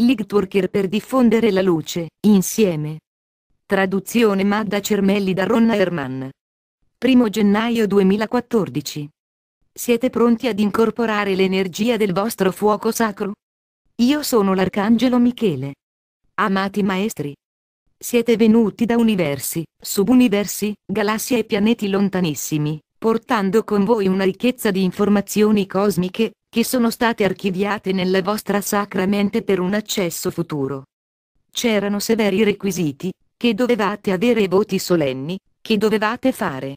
Lightworker per diffondere la luce, insieme. Traduzione Madda Cermelli da Ronna Herman. 1 gennaio 2014. Siete pronti ad incorporare l'energia del vostro fuoco sacro? Io sono l'Arcangelo Michele. Amati maestri. Siete venuti da universi, subuniversi, galassie e pianeti lontanissimi, portando con voi una ricchezza di informazioni cosmiche, che sono state archiviate nella vostra sacra mente per un accesso futuro. C'erano severi requisiti, che dovevate avere voti solenni, che dovevate fare.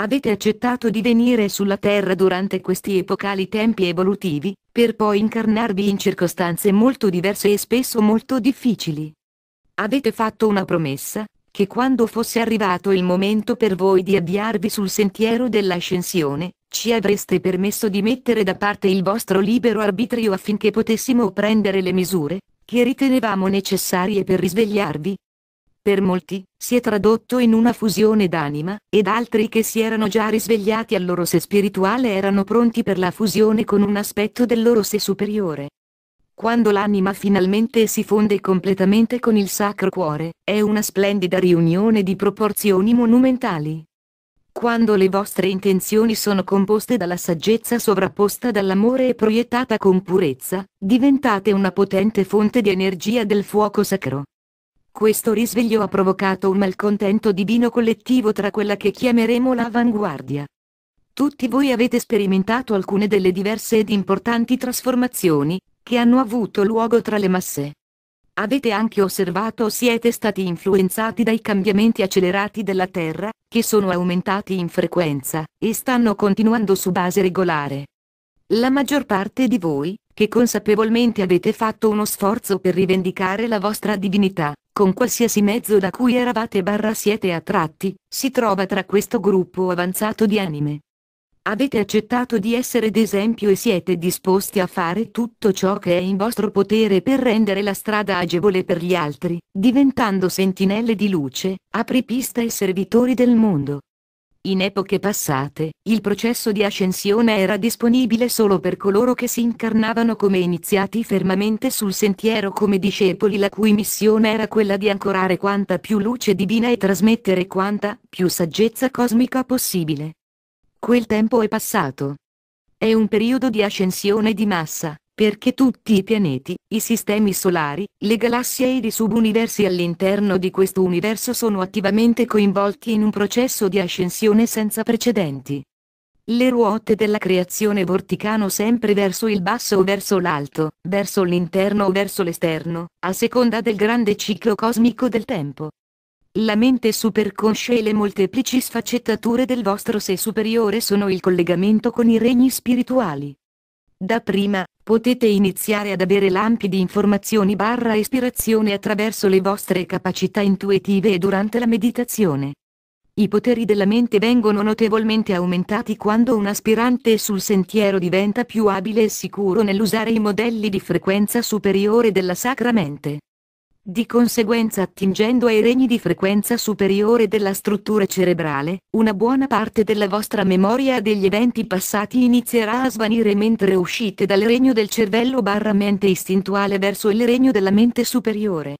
Avete accettato di venire sulla Terra durante questi epocali tempi evolutivi, per poi incarnarvi in circostanze molto diverse e spesso molto difficili. Avete fatto una promessa, che quando fosse arrivato il momento per voi di avviarvi sul sentiero dell'ascensione, ci avreste permesso di mettere da parte il vostro libero arbitrio affinché potessimo prendere le misure, che ritenevamo necessarie per risvegliarvi. Per molti, si è tradotto in una fusione d'anima, ed altri che si erano già risvegliati al loro sé spirituale erano pronti per la fusione con un aspetto del loro sé superiore. Quando l'anima finalmente si fonde completamente con il Sacro Cuore, è una splendida riunione di proporzioni monumentali. Quando le vostre intenzioni sono composte dalla saggezza sovrapposta dall'amore e proiettata con purezza, diventate una potente fonte di energia del fuoco sacro. Questo risveglio ha provocato un malcontento divino collettivo tra quella che chiameremo l'avanguardia. Tutti voi avete sperimentato alcune delle diverse ed importanti trasformazioni, che hanno avuto luogo tra le masse. Avete anche osservato o siete stati influenzati dai cambiamenti accelerati della Terra, che sono aumentati in frequenza, e stanno continuando su base regolare. La maggior parte di voi, che consapevolmente avete fatto uno sforzo per rivendicare la vostra divinità, con qualsiasi mezzo da cui eravate barra siete attratti, si trova tra questo gruppo avanzato di anime. Avete accettato di essere d'esempio e siete disposti a fare tutto ciò che è in vostro potere per rendere la strada agevole per gli altri, diventando sentinelle di luce, apripista e servitori del mondo. In epoche passate, il processo di ascensione era disponibile solo per coloro che si incarnavano come iniziati fermamente sul sentiero come discepoli la cui missione era quella di ancorare quanta più luce divina e trasmettere quanta più saggezza cosmica possibile. Quel tempo è passato. È un periodo di ascensione di massa, perché tutti i pianeti, i sistemi solari, le galassie ed i subuniversi all'interno di questo universo sono attivamente coinvolti in un processo di ascensione senza precedenti. Le ruote della creazione vorticano sempre verso il basso o verso l'alto, verso l'interno o verso l'esterno, a seconda del grande ciclo cosmico del tempo. La mente superconscia e le molteplici sfaccettature del vostro sé superiore sono il collegamento con i regni spirituali. Da prima, potete iniziare ad avere lampi di informazioni barra ispirazione attraverso le vostre capacità intuitive e durante la meditazione. I poteri della mente vengono notevolmente aumentati quando un aspirante sul sentiero diventa più abile e sicuro nell'usare i modelli di frequenza superiore della sacra mente di conseguenza attingendo ai regni di frequenza superiore della struttura cerebrale, una buona parte della vostra memoria degli eventi passati inizierà a svanire mentre uscite dal regno del cervello barra mente istintuale verso il regno della mente superiore.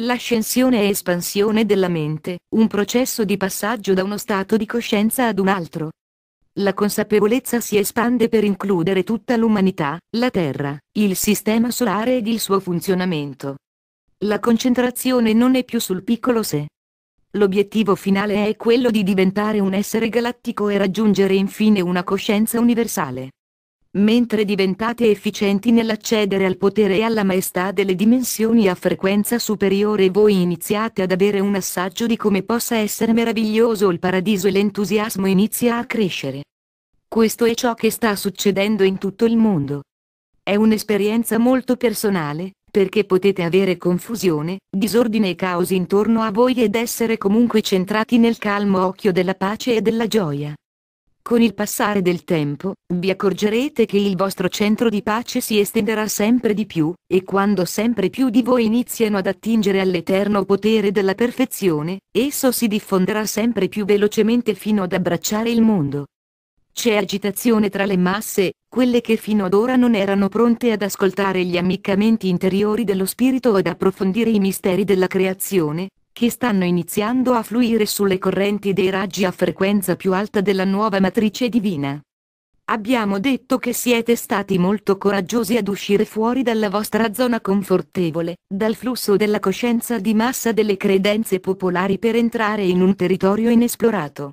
L'ascensione e espansione della mente, un processo di passaggio da uno stato di coscienza ad un altro. La consapevolezza si espande per includere tutta l'umanità, la Terra, il sistema solare ed il suo funzionamento. La concentrazione non è più sul piccolo sé. L'obiettivo finale è quello di diventare un essere galattico e raggiungere infine una coscienza universale. Mentre diventate efficienti nell'accedere al potere e alla maestà delle dimensioni a frequenza superiore voi iniziate ad avere un assaggio di come possa essere meraviglioso il paradiso e l'entusiasmo inizia a crescere. Questo è ciò che sta succedendo in tutto il mondo. È un'esperienza molto personale, perché potete avere confusione, disordine e caos intorno a voi ed essere comunque centrati nel calmo occhio della pace e della gioia. Con il passare del tempo, vi accorgerete che il vostro centro di pace si estenderà sempre di più, e quando sempre più di voi iniziano ad attingere all'eterno potere della perfezione, esso si diffonderà sempre più velocemente fino ad abbracciare il mondo. C'è agitazione tra le masse, quelle che fino ad ora non erano pronte ad ascoltare gli ammiccamenti interiori dello spirito o ad approfondire i misteri della creazione, che stanno iniziando a fluire sulle correnti dei raggi a frequenza più alta della nuova matrice divina. Abbiamo detto che siete stati molto coraggiosi ad uscire fuori dalla vostra zona confortevole, dal flusso della coscienza di massa delle credenze popolari per entrare in un territorio inesplorato.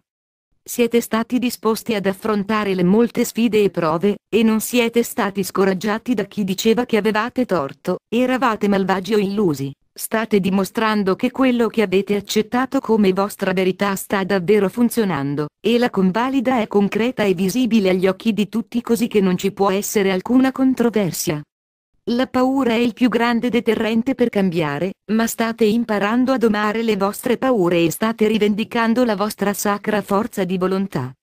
Siete stati disposti ad affrontare le molte sfide e prove, e non siete stati scoraggiati da chi diceva che avevate torto, eravate malvagi o illusi. State dimostrando che quello che avete accettato come vostra verità sta davvero funzionando, e la convalida è concreta e visibile agli occhi di tutti così che non ci può essere alcuna controversia. La paura è il più grande deterrente per cambiare, ma state imparando a domare le vostre paure e state rivendicando la vostra sacra forza di volontà.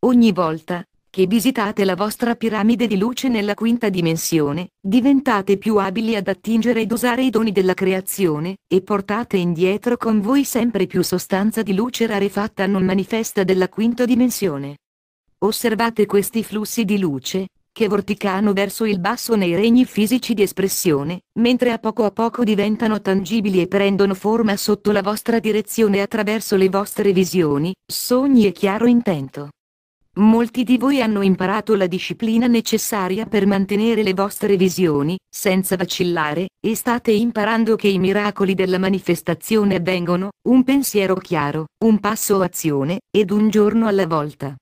Ogni volta, che visitate la vostra piramide di luce nella quinta dimensione, diventate più abili ad attingere ed usare i doni della creazione, e portate indietro con voi sempre più sostanza di luce rarefatta non manifesta della quinta dimensione. Osservate questi flussi di luce, che vorticano verso il basso nei regni fisici di espressione, mentre a poco a poco diventano tangibili e prendono forma sotto la vostra direzione attraverso le vostre visioni, sogni e chiaro intento. Molti di voi hanno imparato la disciplina necessaria per mantenere le vostre visioni, senza vacillare, e state imparando che i miracoli della manifestazione avvengono, un pensiero chiaro, un passo azione, ed un giorno alla volta.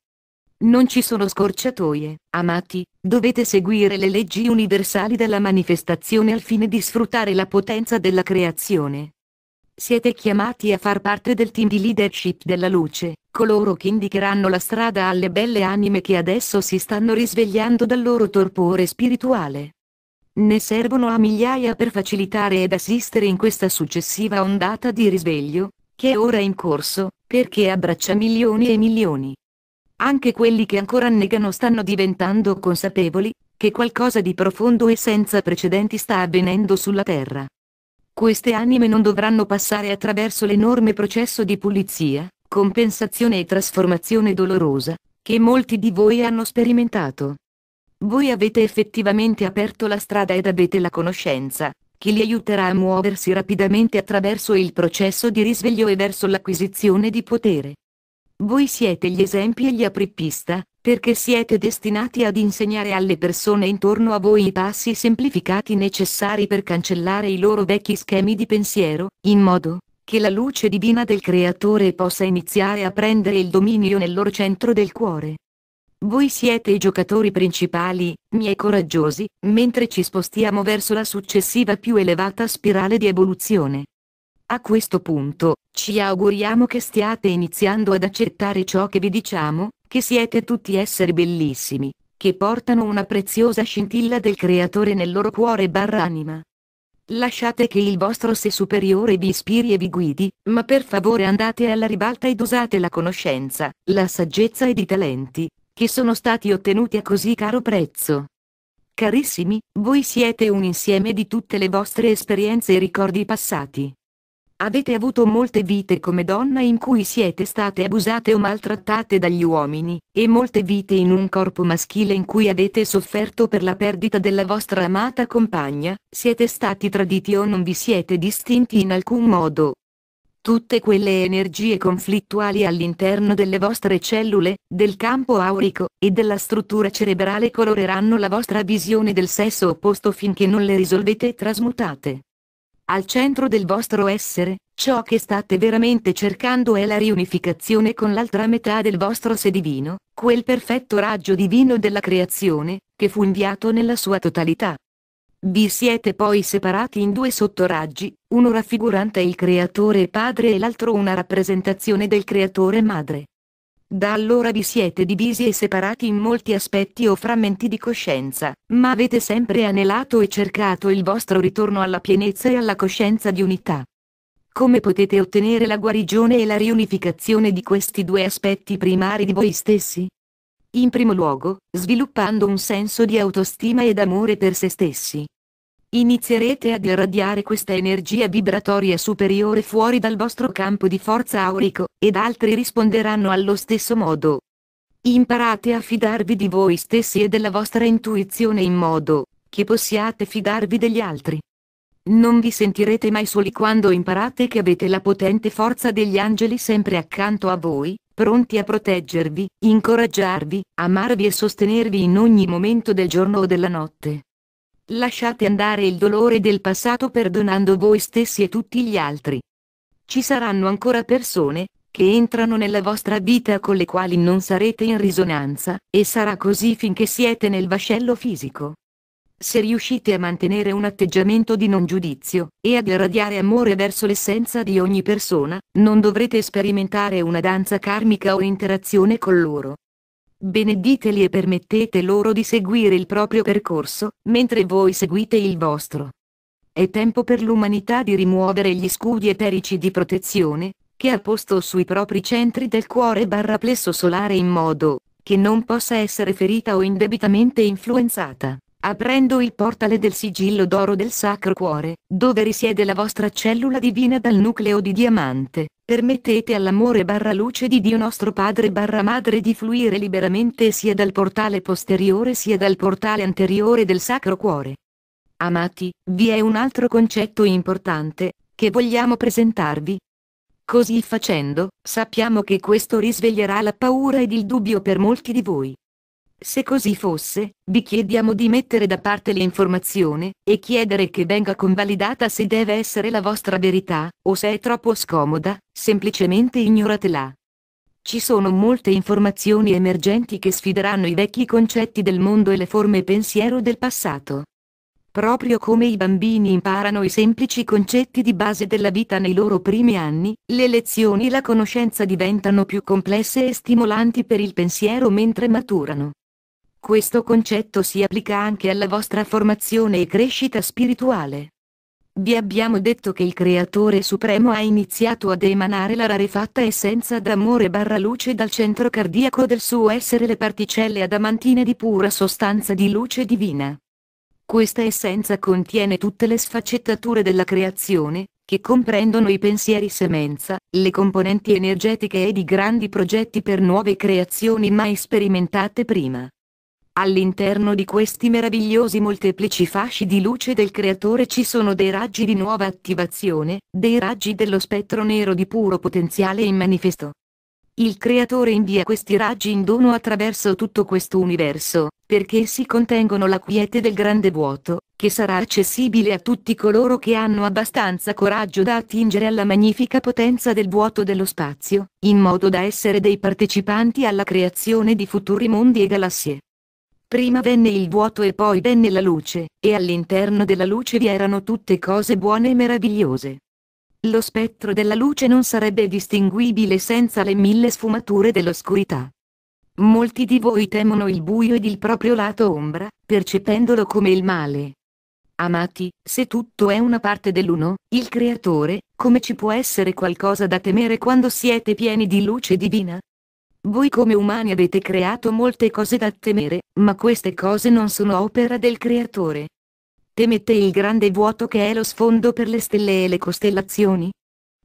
Non ci sono scorciatoie, amati, dovete seguire le leggi universali della manifestazione al fine di sfruttare la potenza della creazione. Siete chiamati a far parte del team di leadership della luce, coloro che indicheranno la strada alle belle anime che adesso si stanno risvegliando dal loro torpore spirituale. Ne servono a migliaia per facilitare ed assistere in questa successiva ondata di risveglio, che è ora in corso, perché abbraccia milioni e milioni. Anche quelli che ancora negano stanno diventando consapevoli che qualcosa di profondo e senza precedenti sta avvenendo sulla Terra. Queste anime non dovranno passare attraverso l'enorme processo di pulizia, compensazione e trasformazione dolorosa, che molti di voi hanno sperimentato. Voi avete effettivamente aperto la strada ed avete la conoscenza, che li aiuterà a muoversi rapidamente attraverso il processo di risveglio e verso l'acquisizione di potere. Voi siete gli esempi e gli apripista, perché siete destinati ad insegnare alle persone intorno a voi i passi semplificati necessari per cancellare i loro vecchi schemi di pensiero, in modo che la luce divina del Creatore possa iniziare a prendere il dominio nel loro centro del cuore. Voi siete i giocatori principali, miei coraggiosi, mentre ci spostiamo verso la successiva più elevata spirale di evoluzione. A questo punto, ci auguriamo che stiate iniziando ad accettare ciò che vi diciamo, che siete tutti esseri bellissimi, che portano una preziosa scintilla del Creatore nel loro cuore barra anima. Lasciate che il vostro sé superiore vi ispiri e vi guidi, ma per favore andate alla ribalta ed usate la conoscenza, la saggezza ed i talenti, che sono stati ottenuti a così caro prezzo. Carissimi, voi siete un insieme di tutte le vostre esperienze e ricordi passati. Avete avuto molte vite come donna in cui siete state abusate o maltrattate dagli uomini, e molte vite in un corpo maschile in cui avete sofferto per la perdita della vostra amata compagna, siete stati traditi o non vi siete distinti in alcun modo. Tutte quelle energie conflittuali all'interno delle vostre cellule, del campo aurico, e della struttura cerebrale coloreranno la vostra visione del sesso opposto finché non le risolvete e trasmutate. Al centro del vostro essere, ciò che state veramente cercando è la riunificazione con l'altra metà del vostro sé divino, quel perfetto raggio divino della creazione, che fu inviato nella sua totalità. Vi siete poi separati in due sottoraggi, uno raffigurante il creatore padre e l'altro una rappresentazione del creatore madre. Da allora vi siete divisi e separati in molti aspetti o frammenti di coscienza, ma avete sempre anelato e cercato il vostro ritorno alla pienezza e alla coscienza di unità. Come potete ottenere la guarigione e la riunificazione di questi due aspetti primari di voi stessi? In primo luogo, sviluppando un senso di autostima ed amore per se stessi inizierete ad irradiare questa energia vibratoria superiore fuori dal vostro campo di forza aurico, ed altri risponderanno allo stesso modo. Imparate a fidarvi di voi stessi e della vostra intuizione in modo che possiate fidarvi degli altri. Non vi sentirete mai soli quando imparate che avete la potente forza degli angeli sempre accanto a voi, pronti a proteggervi, incoraggiarvi, amarvi e sostenervi in ogni momento del giorno o della notte. Lasciate andare il dolore del passato perdonando voi stessi e tutti gli altri. Ci saranno ancora persone, che entrano nella vostra vita con le quali non sarete in risonanza, e sarà così finché siete nel vascello fisico. Se riuscite a mantenere un atteggiamento di non giudizio, e ad irradiare amore verso l'essenza di ogni persona, non dovrete sperimentare una danza karmica o interazione con loro benediteli e permettete loro di seguire il proprio percorso, mentre voi seguite il vostro. È tempo per l'umanità di rimuovere gli scudi eterici di protezione, che ha posto sui propri centri del cuore barra plesso solare in modo, che non possa essere ferita o indebitamente influenzata aprendo il portale del sigillo d'oro del Sacro Cuore, dove risiede la vostra cellula divina dal nucleo di diamante, permettete all'amore barra luce di Dio nostro Padre barra Madre di fluire liberamente sia dal portale posteriore sia dal portale anteriore del Sacro Cuore. Amati, vi è un altro concetto importante, che vogliamo presentarvi, Così facendo, sappiamo che questo risveglierà la paura ed il dubbio per molti di voi. Se così fosse, vi chiediamo di mettere da parte l'informazione, e chiedere che venga convalidata se deve essere la vostra verità, o se è troppo scomoda, semplicemente ignoratela. Ci sono molte informazioni emergenti che sfideranno i vecchi concetti del mondo e le forme pensiero del passato. Proprio come i bambini imparano i semplici concetti di base della vita nei loro primi anni, le lezioni e la conoscenza diventano più complesse e stimolanti per il pensiero mentre maturano. Questo concetto si applica anche alla vostra formazione e crescita spirituale. Vi abbiamo detto che il Creatore Supremo ha iniziato ad emanare la rarefatta essenza d'amore barra luce dal centro cardiaco del suo essere le particelle adamantine di pura sostanza di luce divina. Questa essenza contiene tutte le sfaccettature della creazione, che comprendono i pensieri semenza, le componenti energetiche ed i grandi progetti per nuove creazioni mai sperimentate prima. All'interno di questi meravigliosi molteplici fasci di luce del creatore ci sono dei raggi di nuova attivazione, dei raggi dello spettro nero di puro potenziale in manifesto. Il creatore invia questi raggi in dono attraverso tutto questo universo, perché essi contengono la quiete del grande vuoto, che sarà accessibile a tutti coloro che hanno abbastanza coraggio da attingere alla magnifica potenza del vuoto dello spazio, in modo da essere dei partecipanti alla creazione di futuri mondi e galassie. Prima venne il vuoto e poi venne la luce, e all'interno della luce vi erano tutte cose buone e meravigliose. Lo spettro della luce non sarebbe distinguibile senza le mille sfumature dell'oscurità. Molti di voi temono il buio ed il proprio lato ombra, percependolo come il male. Amati, se tutto è una parte dell'uno, il Creatore, come ci può essere qualcosa da temere quando siete pieni di luce divina? Voi come umani avete creato molte cose da temere, ma queste cose non sono opera del creatore. Temete il grande vuoto che è lo sfondo per le stelle e le costellazioni?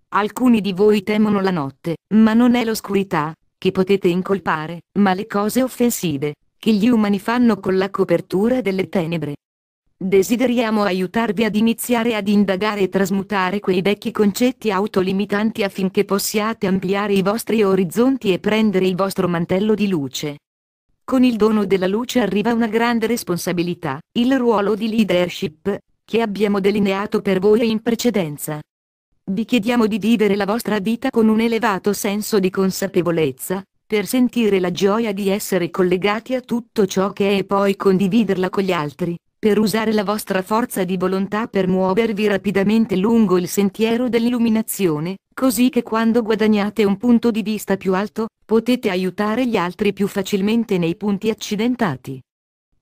Alcuni di voi temono la notte, ma non è l'oscurità, che potete incolpare, ma le cose offensive, che gli umani fanno con la copertura delle tenebre, Desideriamo aiutarvi ad iniziare ad indagare e trasmutare quei vecchi concetti autolimitanti affinché possiate ampliare i vostri orizzonti e prendere il vostro mantello di luce. Con il dono della luce arriva una grande responsabilità, il ruolo di leadership, che abbiamo delineato per voi in precedenza. Vi chiediamo di vivere la vostra vita con un elevato senso di consapevolezza, per sentire la gioia di essere collegati a tutto ciò che è e poi condividerla con gli altri per usare la vostra forza di volontà per muovervi rapidamente lungo il sentiero dell'illuminazione, così che quando guadagnate un punto di vista più alto, potete aiutare gli altri più facilmente nei punti accidentati.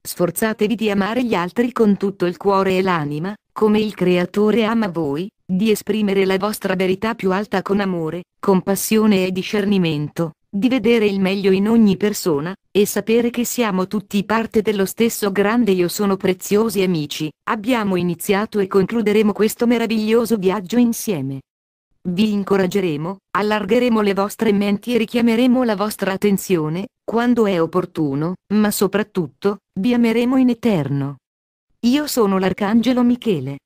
Sforzatevi di amare gli altri con tutto il cuore e l'anima, come il Creatore ama voi, di esprimere la vostra verità più alta con amore, compassione e discernimento, di vedere il meglio in ogni persona, e sapere che siamo tutti parte dello stesso grande io sono preziosi amici, abbiamo iniziato e concluderemo questo meraviglioso viaggio insieme. Vi incoraggeremo, allargheremo le vostre menti e richiameremo la vostra attenzione, quando è opportuno, ma soprattutto, vi ameremo in eterno. Io sono l'Arcangelo Michele.